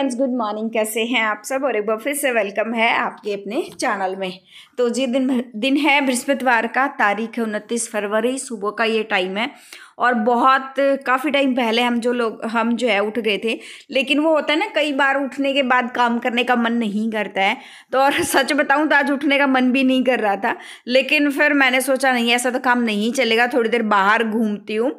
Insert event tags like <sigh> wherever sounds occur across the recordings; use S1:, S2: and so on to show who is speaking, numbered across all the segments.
S1: friends good morning कैसे हैं आप सब और एक बार फिर से वेलकम है आपके अपने चैनल में तो जी दिन दिन है बृहस्पतिवार का तारीख है उनतीस फरवरी सुबह का ये टाइम है और बहुत काफ़ी टाइम पहले हम जो लोग हम जो है उठ गए थे लेकिन वो होता है ना कई बार उठने के बाद काम करने का मन नहीं करता है तो और <laughs> सच बताऊँ तो आज उठने का मन भी नहीं कर रहा था लेकिन फिर मैंने सोचा नहीं ऐसा तो काम नहीं चलेगा थोड़ी देर बाहर घूमती हूँ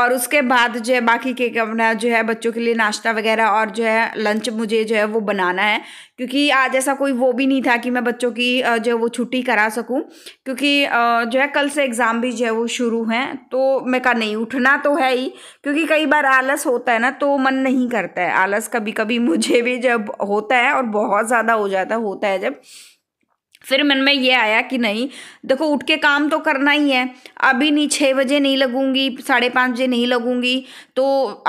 S1: और उसके बाद जो है बाकी के अपना जो है बच्चों के लिए नाश्ता वगैरह और जो है लंच मुझे जो है वो बनाना है क्योंकि आज ऐसा कोई वो भी नहीं था कि मैं बच्चों की जो है वो छुट्टी करा सकूं क्योंकि जो है कल से एग्ज़ाम भी जो है वो शुरू हैं तो मैं कहा नहीं उठना तो है ही क्योंकि कई बार आलस होता है ना तो मन नहीं करता है आलस कभी कभी मुझे भी जब होता है और बहुत ज़्यादा हो जाता होता है जब फिर मन में ये आया कि नहीं देखो उठ के काम तो करना ही है अभी नहीं छः बजे नहीं लगूंगी साढ़े पाँच बजे नहीं लगूंगी तो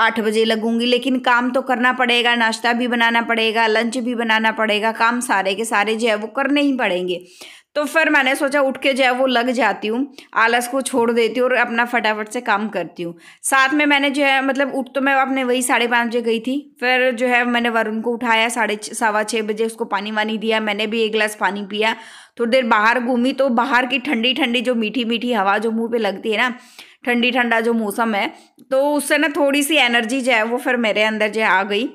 S1: आठ बजे लगूंगी लेकिन काम तो करना पड़ेगा नाश्ता भी बनाना पड़ेगा लंच भी बनाना पड़ेगा काम सारे के सारे जो है वो करने ही पड़ेंगे तो फिर मैंने सोचा उठ के जो है वो लग जाती हूँ आलस को छोड़ देती हूँ और अपना फटाफट से काम करती हूँ साथ में मैंने जो है मतलब उठ तो मैं अपने वही साढ़े पाँच बजे गई थी फिर जो है मैंने वरुण को उठाया साढ़े सवा छः बजे उसको पानी वानी दिया मैंने भी एक गिलास पानी पिया थोड़ी देर बाहर घूमी तो बाहर की ठंडी ठंडी जो मीठी मीठी हवा जो मुँह पर लगती है ना ठंडी ठंडा जो मौसम है तो उससे ना थोड़ी सी एनर्जी जो है वो फिर मेरे अंदर जो है आ गई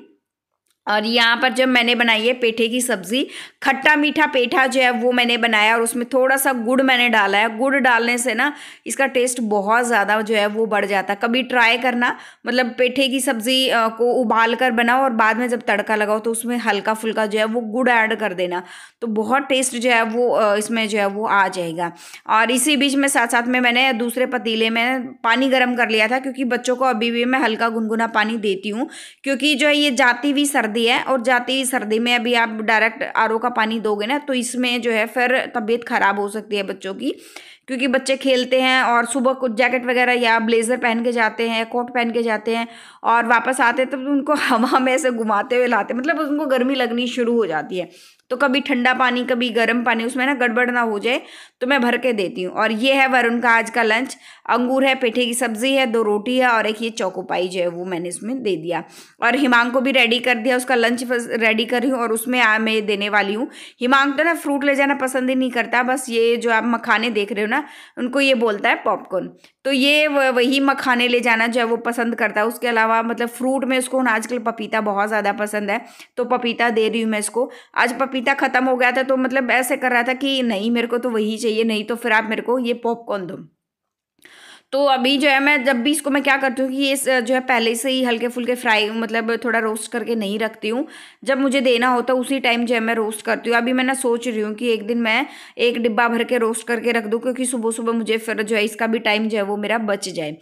S1: और यहाँ पर जब मैंने बनाई है पेठे की सब्ज़ी खट्टा मीठा पेठा जो है वो मैंने बनाया और उसमें थोड़ा सा गुड़ मैंने डाला है गुड़ डालने से ना इसका टेस्ट बहुत ज़्यादा जो है वो बढ़ जाता है कभी ट्राई करना मतलब पेठे की सब्ज़ी को उबाल कर बनाओ और बाद में जब तड़का लगाओ तो उसमें हल्का फुल्का जो है वो गुड़ ऐड कर देना तो बहुत टेस्ट जो है वो इसमें जो है वो आ जाएगा और इसी बीच में साथ साथ में मैंने दूसरे पतीले में पानी गर्म कर लिया था क्योंकि बच्चों को अभी भी मैं हल्का गुनगुना पानी देती हूँ क्योंकि जो है ये जाती हुई सर्दी सर्दी है और जाते ही सर्दी में अभी आप डायरेक्ट आर का पानी दोगे ना तो इसमें जो है फिर तबीयत ख़राब हो सकती है बच्चों की क्योंकि बच्चे खेलते हैं और सुबह कुछ जैकेट वगैरह या ब्लेज़र पहन के जाते हैं कोट पहन के जाते हैं और वापस आते तब तो उनको <laughs> हवा में ऐसे घुमाते हुए लाते मतलब उनको गर्मी लगनी शुरू हो जाती है तो कभी ठंडा पानी कभी गर्म पानी उसमें ना गड़बड़ ना हो जाए तो मैं भर के देती हूँ और ये है वरुण का आज का लंच अंगूर है पेठे की सब्ज़ी है दो रोटी है और एक ये चौकोपाई जो है वो मैंने इसमें दे दिया और हिमांग को भी रेडी कर दिया उसका लंच रेडी कर रही हूँ और उसमें आ, मैं देने वाली हूँ हिमांग तो ना फ्रूट ले जाना पसंद ही नहीं करता बस ये जो आप मखाने देख रहे हो ना उनको ये बोलता है पॉपकॉर्न तो ये वही मखाने ले जाना जो है वो पसंद करता है उसके अलावा मतलब फ्रूट में उसको आजकल पपीता बहुत ज़्यादा पसंद है तो पपीता दे रही हूँ मैं इसको आज पपी पपीता ख़त्म हो गया था तो मतलब ऐसे कर रहा था कि नहीं मेरे को तो वही चाहिए नहीं तो फिर आप मेरे को ये पॉपकॉर्न दो तो अभी जो है मैं जब भी इसको मैं क्या करती हूँ कि ये जो है पहले से ही हल्के फुल्के फ्राई मतलब थोड़ा रोस्ट करके नहीं रखती हूँ जब मुझे देना होता है उसी टाइम जो है मैं रोस्ट करती हूँ अभी मैं ना सोच रही हूँ कि एक दिन मैं एक डिब्बा भर के रोस्ट करके रख दूँ क्योंकि सुबह सुबह मुझे फिर जो है इसका भी टाइम जो है वो मेरा बच जाए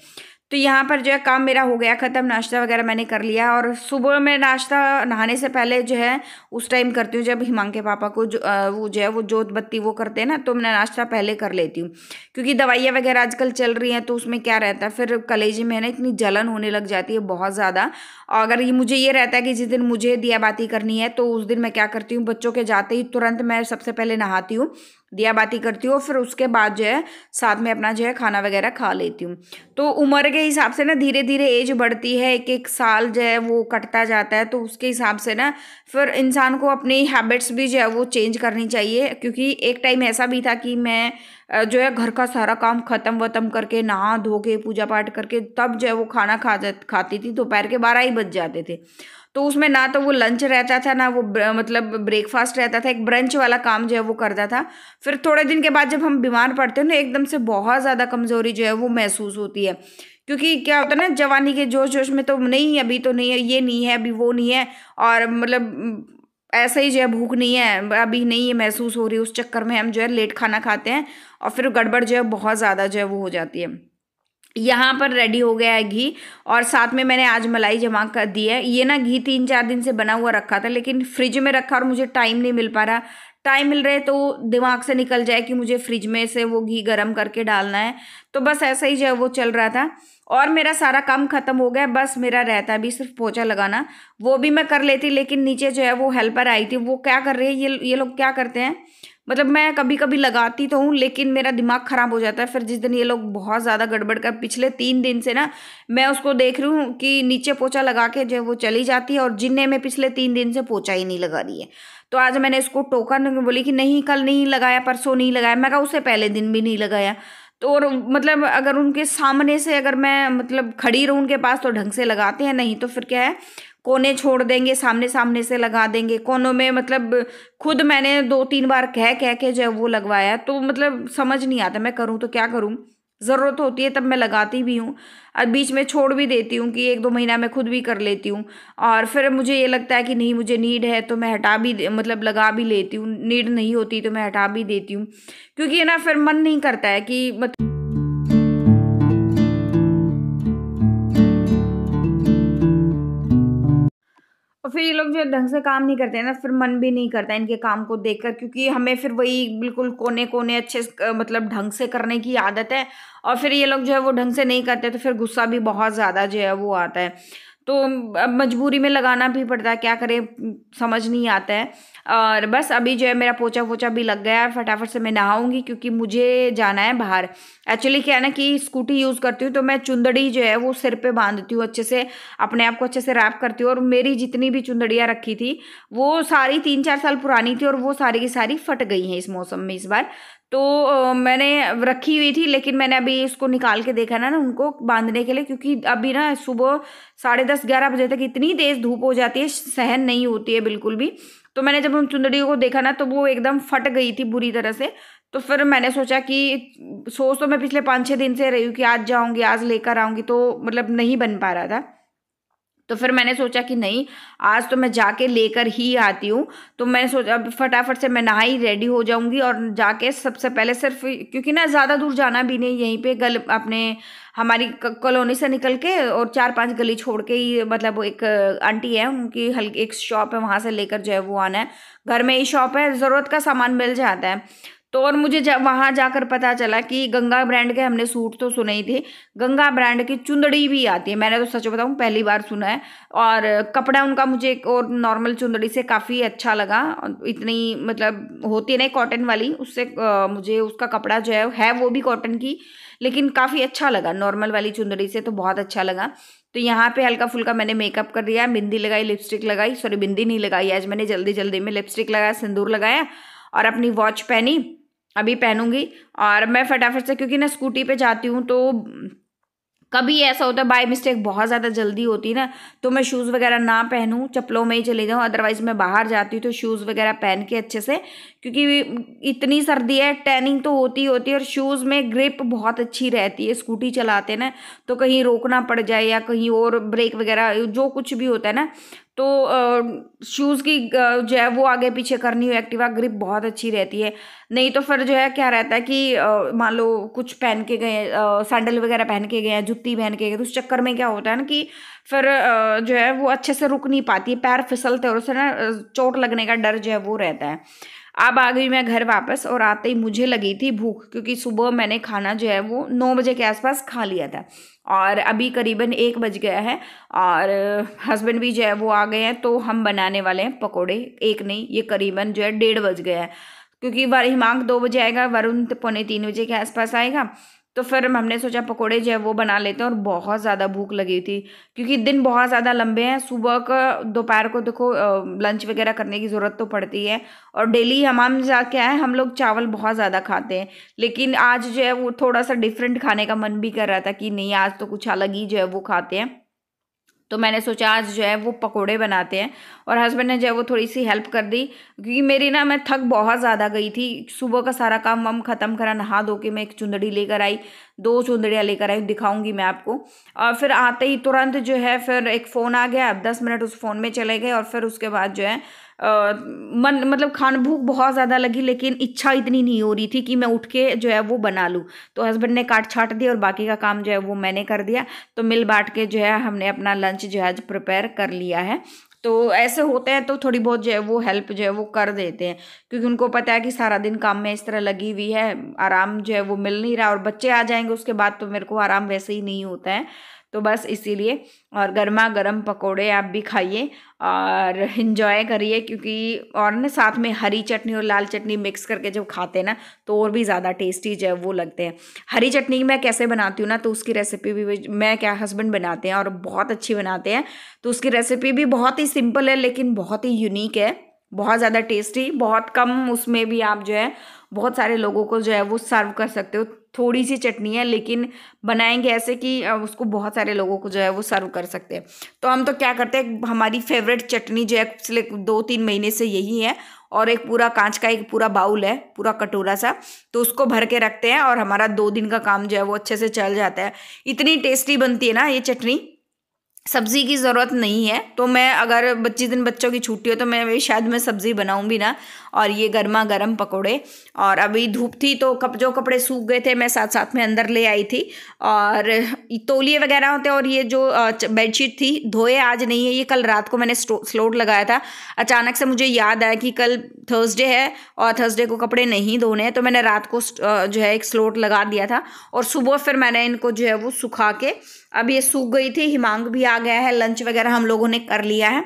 S1: तो यहाँ पर जो है काम मेरा हो गया ख़त्म नाश्ता वगैरह मैंने कर लिया और सुबह में नाश्ता नहाने से पहले जो है उस टाइम करती हूँ जब हिमांग के पापा को जो वो जो है वो जोत बत्ती वो करते हैं ना तो मैं नाश्ता पहले कर लेती हूँ क्योंकि दवाइयाँ वगैरह आजकल चल रही हैं तो उसमें क्या रहता है फिर कलेजी में ना इतनी जलन होने लग जाती है बहुत ज़्यादा और अगर ये मुझे ये रहता है कि जिस दिन मुझे दिया बाती करनी है तो उस दिन मैं क्या करती हूँ बच्चों के जाते ही तुरंत मैं सबसे पहले नहाती हूँ दिया बाती करती हूँ फिर उसके बाद जो है साथ में अपना जो है खाना वगैरह खा लेती हूँ तो उम्र के हिसाब से ना धीरे धीरे एज बढ़ती है एक एक साल जो है वो कटता जाता है तो उसके हिसाब से ना फिर इंसान को अपनी हैबिट्स भी जो है वो चेंज करनी चाहिए क्योंकि एक टाइम ऐसा भी था कि मैं जो है घर का सारा काम ख़त्म वतम करके नहा धो के पूजा पाठ करके तब जो है वो खाना खा जा खाती थी दोपहर के बारह ही बज जाते थे तो उसमें ना तो वो लंच रहता था ना वो मतलब ब्रेकफास्ट रहता था एक ब्रंच वाला काम जो है वो करता था फिर थोड़े दिन के बाद जब हम बीमार पड़ते हैं ना एकदम से बहुत ज़्यादा कमज़ोरी जो है वो महसूस होती है क्योंकि क्या होता है ना जवानी के जोश जोश में तो नहीं अभी तो नहीं है ये नहीं है अभी वो नहीं है और मतलब ऐसा ही जो है भूख नहीं है अभी नहीं ये महसूस हो रही उस चक्कर में हम जो है लेट खाना खाते हैं और फिर गड़बड़ जो है बहुत ज़्यादा जो है वो हो जाती है यहाँ पर रेडी हो गया है घी और साथ में मैंने आज मलाई जमा कर दी है ये ना घी तीन चार दिन से बना हुआ रखा था लेकिन फ्रिज में रखा और मुझे टाइम नहीं मिल पा रहा टाइम मिल रहे तो दिमाग से निकल जाए कि मुझे फ्रिज में से वो घी गर्म करके डालना है तो बस ऐसा ही जो है वो चल रहा था और मेरा सारा काम ख़त्म हो गया बस मेरा रहता भी सिर्फ पोछा लगाना वो भी मैं कर लेती लेकिन नीचे जो है वो हेल्पर आई थी वो क्या कर रही है ये ये लोग क्या करते हैं मतलब मैं कभी कभी लगाती तो हूँ लेकिन मेरा दिमाग ख़राब हो जाता है फिर जिस दिन ये लोग बहुत ज़्यादा गड़बड़ कर पिछले तीन दिन से ना मैं उसको देख रही हूँ कि नीचे पोछा लगा के जो वो चली जाती है और जिनने मैं पिछले तीन दिन से पोछा ही नहीं लगा रही है तो आज मैंने इसको टोका बोली कि नहीं कल नहीं लगाया परसों नहीं लगाया मैं कहा उससे पहले दिन भी नहीं लगाया तो और मतलब अगर उनके सामने से अगर मैं मतलब खड़ी रहूँ उनके पास तो ढंग से लगाते हैं नहीं तो फिर क्या है कोने छोड़ देंगे सामने सामने से लगा देंगे कोनों में मतलब खुद मैंने दो तीन बार कह कह के जो वो लगवाया तो मतलब समझ नहीं आता मैं करूँ तो क्या करूँ ज़रूरत होती है तब मैं लगाती भी हूँ और बीच में छोड़ भी देती हूँ कि एक दो महीना मैं खुद भी कर लेती हूँ और फिर मुझे ये लगता है कि नहीं मुझे नीड है तो मैं हटा भी मतलब लगा भी लेती हूँ नीड नहीं होती तो मैं हटा भी देती हूँ क्योंकि ना फिर मन नहीं करता है कि मतलब फिर ये लोग जो ढंग से काम नहीं करते हैं ना फिर मन भी नहीं करता इनके काम को देखकर क्योंकि हमें फिर वही बिल्कुल कोने कोने अच्छे मतलब ढंग से करने की आदत है और फिर ये लोग जो है वो ढंग से नहीं करते तो फिर गुस्सा भी बहुत ज़्यादा जो है वो आता है तो अब मजबूरी में लगाना भी पड़ता है क्या करें समझ नहीं आता है और बस अभी जो है मेरा पोछा वोचा भी लग गया है फटाफट से मैं नहाऊँगी क्योंकि मुझे जाना है बाहर एक्चुअली क्या है ना कि स्कूटी यूज़ करती हूँ तो मैं चुंदड़ी जो है वो सिर पर बांधती हूँ अच्छे से अपने आप को अच्छे से रैप करती हूँ और मेरी जितनी भी चुंदड़ियाँ रखी थी वो सारी तीन चार साल पुरानी थी और वो सारी की सारी फट गई हैं इस मौसम में इस बार तो मैंने रखी हुई थी लेकिन मैंने अभी इसको निकाल के देखा ना ना उनको बांधने के लिए क्योंकि अभी ना सुबह साढ़े दस ग्यारह बजे तक इतनी तेज़ धूप हो जाती है सहन नहीं होती है बिल्कुल भी तो मैंने जब उन चुंदड़ियों को देखा ना तो वो एकदम फट गई थी बुरी तरह से तो फिर मैंने सोचा कि सोच तो मैं पिछले पाँच छः दिन से रही हूँ कि आज जाऊँगी आज लेकर आऊँगी तो मतलब नहीं बन पा रहा था तो फिर मैंने सोचा कि नहीं आज तो मैं जाके लेकर ही आती हूँ तो मैं सोचा अब फटाफट से मैं नहाई रेडी हो जाऊँगी और जाके सबसे पहले सिर्फ क्योंकि ना ज़्यादा दूर जाना भी नहीं यहीं पे गल अपने हमारी कॉलोनी से निकल के और चार पांच गली छोड़ के ही मतलब एक आंटी है उनकी हल्की एक शॉप है वहाँ से लेकर जो है वो आना है घर में ही शॉप है ज़रूरत का सामान मिल जाता है तो और मुझे जा, वहाँ जाकर पता चला कि गंगा ब्रांड के हमने सूट तो सुने ही थे गंगा ब्रांड की चुंदड़ी भी आती है मैंने तो सच बताऊँ पहली बार सुना है और कपड़ा उनका मुझे एक और नॉर्मल चुंदड़ी से काफ़ी अच्छा लगा इतनी मतलब होती है ना कॉटन वाली उससे आ, मुझे उसका कपड़ा जो है है वो भी कॉटन की लेकिन काफ़ी अच्छा लगा नॉर्मल वाली चुंदड़ी से तो बहुत अच्छा लगा तो यहाँ पे हल्का फुल्का मैंने मेकअप कर दिया बिंदी लगाई लिपस्टिक लगाई सॉरी बिंदी नहीं लगाई आज मैंने जल्दी जल्दी में लिपस्टिक लगाया सिंदूर लगाया और अपनी वॉच पहनी अभी पहनूंगी और मैं फटाफट से क्योंकि ना स्कूटी पे जाती हूँ तो कभी ऐसा होता है बाई मिस्टेक बहुत ज़्यादा जल्दी होती है ना तो मैं शूज़ वगैरह ना पहनूँ चप्पलों में ही चली जाऊँ अदरवाइज़ मैं बाहर जाती हूँ तो शूज़ वगैरह पहन के अच्छे से क्योंकि इतनी सर्दी है टैनिंग तो होती होती है और शूज़ में ग्रिप बहुत अच्छी रहती है स्कूटी चलाते ना तो कहीं रोकना पड़ जाए या कहीं और ब्रेक वगैरह जो कुछ भी होता है ना तो शूज़ की जो है वो आगे पीछे करनी हो एक्टिवा ग्रिप बहुत अच्छी रहती है नहीं तो फिर जो है क्या रहता है कि मान लो कुछ पहन के गए सैंडल वगैरह पहन के गए हैं पहन के गए तो उस चक्कर में क्या होता है ना कि फिर जो है वो अच्छे से रुक नहीं पाती पैर फिसलते और उससे ना चोट लगने का डर जो है वो रहता है अब आ गई मैं घर वापस और आते ही मुझे लगी थी भूख क्योंकि सुबह मैंने खाना जो है वो नौ बजे के आसपास खा लिया था और अभी करीबन एक बज गया है और हस्बैंड भी जो है वो आ गए हैं तो हम बनाने वाले हैं पकोड़े एक नहीं ये करीबन जो है डेढ़ बज गया है क्योंकि हिमांक दो बजे आएगा वरुण तो पौने तीन बजे के आसपास आएगा तो फिर हमने सोचा पकोड़े जो है वो बना लेते हैं और बहुत ज़्यादा भूख लगी थी क्योंकि दिन बहुत ज़्यादा लंबे हैं सुबह का दोपहर को देखो लंच वगैरह करने की ज़रूरत तो पड़ती है और डेली हम जा क्या है हम लोग चावल बहुत ज़्यादा खाते हैं लेकिन आज जो है वो थोड़ा सा डिफरेंट खाने का मन भी कर रहा था कि नहीं आज तो कुछ अलग ही जो है वो खाते हैं तो मैंने सोचा आज जो है वो पकोड़े बनाते हैं और हस्बैंड ने जो है वो थोड़ी सी हेल्प कर दी क्योंकि मेरी ना मैं थक बहुत ज़्यादा गई थी सुबह का सारा काम वम ख़त्म करा नहा धो के मैं एक चुंदड़ी लेकर आई दो चुंदड़ियाँ लेकर आई दिखाऊंगी मैं आपको और फिर आते ही तुरंत जो है फिर एक फ़ोन आ गया दस मिनट उस फ़ोन में चले गए और फिर उसके बाद जो है मन मतलब खान भूख बहुत ज़्यादा लगी लेकिन इच्छा इतनी नहीं हो रही थी कि मैं उठ के जो है वो बना लूँ तो हस्बैंड ने काट छाट दिया और बाकी का काम जो है वो मैंने कर दिया तो मिल बांट के जो है हमने अपना लंच जो है प्रिपेयर कर लिया है तो ऐसे होते हैं तो थोड़ी बहुत जो है वो हेल्प जो है वो कर देते हैं क्योंकि उनको पता है कि सारा दिन काम में इस तरह लगी हुई है आराम जो है वो मिल नहीं रहा और बच्चे आ जाएंगे उसके बाद तो मेरे को आराम वैसे ही नहीं होता है तो बस इसीलिए और गर्मा गर्म पकौड़े आप भी खाइए और इन्जॉय करिए क्योंकि और ना साथ में हरी चटनी और लाल चटनी मिक्स करके जब खाते हैं ना तो और भी ज़्यादा टेस्टी जो है वो लगते हैं हरी चटनी मैं कैसे बनाती हूँ ना तो उसकी रेसिपी भी मैं क्या हस्बैंड बनाते हैं और बहुत अच्छी बनाते हैं तो उसकी रेसिपी भी बहुत ही सिंपल है लेकिन बहुत ही यूनिक है बहुत ज़्यादा टेस्टी बहुत कम उसमें भी आप जो है बहुत सारे लोगों को जो है वो सर्व कर सकते हो थोड़ी सी चटनी है लेकिन बनाएंगे ऐसे कि उसको बहुत सारे लोगों को जो है वो सर्व कर सकते हैं तो हम तो क्या करते हैं हमारी फेवरेट चटनी जो है पिछले दो तीन महीने से यही है और एक पूरा कांच का एक पूरा बाउल है पूरा कटोरा सा तो उसको भर के रखते हैं और हमारा दो दिन का काम जो है वो अच्छे से चल जाता है इतनी टेस्टी बनती है ना ये चटनी सब्ज़ी की ज़रूरत नहीं है तो मैं अगर पच्चीस दिन बच्चों की छुट्टी हो तो मैं शायद मैं सब्ज़ी बनाऊँ भी ना और ये गर्मा गर्म पकोड़े और अभी धूप थी तो कप जो कपड़े सूख गए थे मैं साथ साथ में अंदर ले आई थी और तोलिए वगैरह होते और ये जो बेडशीट थी धोए आज नहीं है ये कल रात को मैंने स्लोट लगाया था अचानक से मुझे याद आया कि कल थर्सडे है और थर्सडे को कपड़े नहीं धोने हैं तो मैंने रात को जो है एक स्लोट लगा दिया था और सुबह फिर मैंने इनको जो है वो सुखा के अब ये सूख गई थी हिमांग भी आ गया है लंच वगैरह हम लोगों ने कर लिया है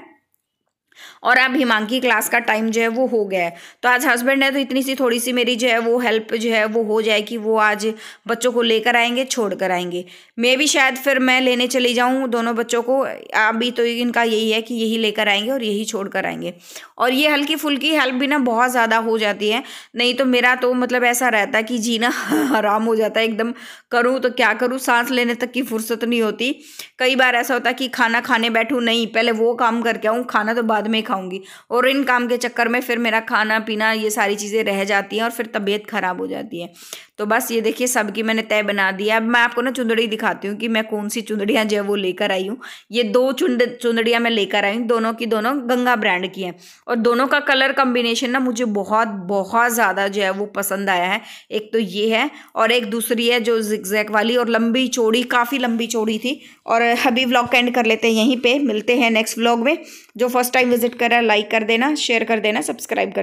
S1: और अब हिमांकी क्लास का टाइम जो है वो हो गया है तो आज हस्बैंड है तो इतनी सी थोड़ी सी मेरी जो है वो हेल्प जो है वो हो जाए कि वो आज बच्चों को लेकर आएंगे छोड़ कर आएंगे मे भी शायद फिर मैं लेने चली जाऊँ दोनों बच्चों को अभी तो इनका यही है कि यही लेकर आएंगे और यही छोड़ कर आएंगे और ये हल्की फुल्की हेल्प भी ना बहुत ज़्यादा हो जाती है नहीं तो मेरा तो मतलब ऐसा रहता है कि ना <laughs> आराम हो जाता है एकदम करूँ तो क्या करूँ सांस लेने तक की फुर्सत नहीं होती कई बार ऐसा होता है कि खाना खाने बैठूँ नहीं पहले वो काम करके आऊँ खाना तो बाद में में खाऊंगी और इन काम के चक्कर में फिर मेरा खाना पीना ये सारी चीज़ें रह जाती हैं और फिर तबीयत ख़राब हो जाती है तो बस ये देखिए सबकी मैंने तय बना दिया अब मैं आपको ना चुंदड़ी दिखाती हूँ कि मैं कौन सी चुंदड़ियाँ जो है वो लेकर आई हूँ ये दो चुंड चुंदड़ियाँ मैं लेकर आई हूँ दोनों की दोनों गंगा ब्रांड की हैं और दोनों का कलर कम्बिनेशन ना मुझे बहुत बहुत ज़्यादा जो है वो पसंद आया है एक तो ये है और एक दूसरी है जो जिक्जैक वाली और लंबी चौड़ी काफ़ी लंबी चौड़ी थी और अभी ब्लॉग का एंड कर लेते हैं यहीं पर मिलते हैं नेक्स्ट ब्लॉग में जो फर्स्ट टाइम विजिट कर रहा है लाइक कर देना शेयर कर देना सब्सक्राइब कर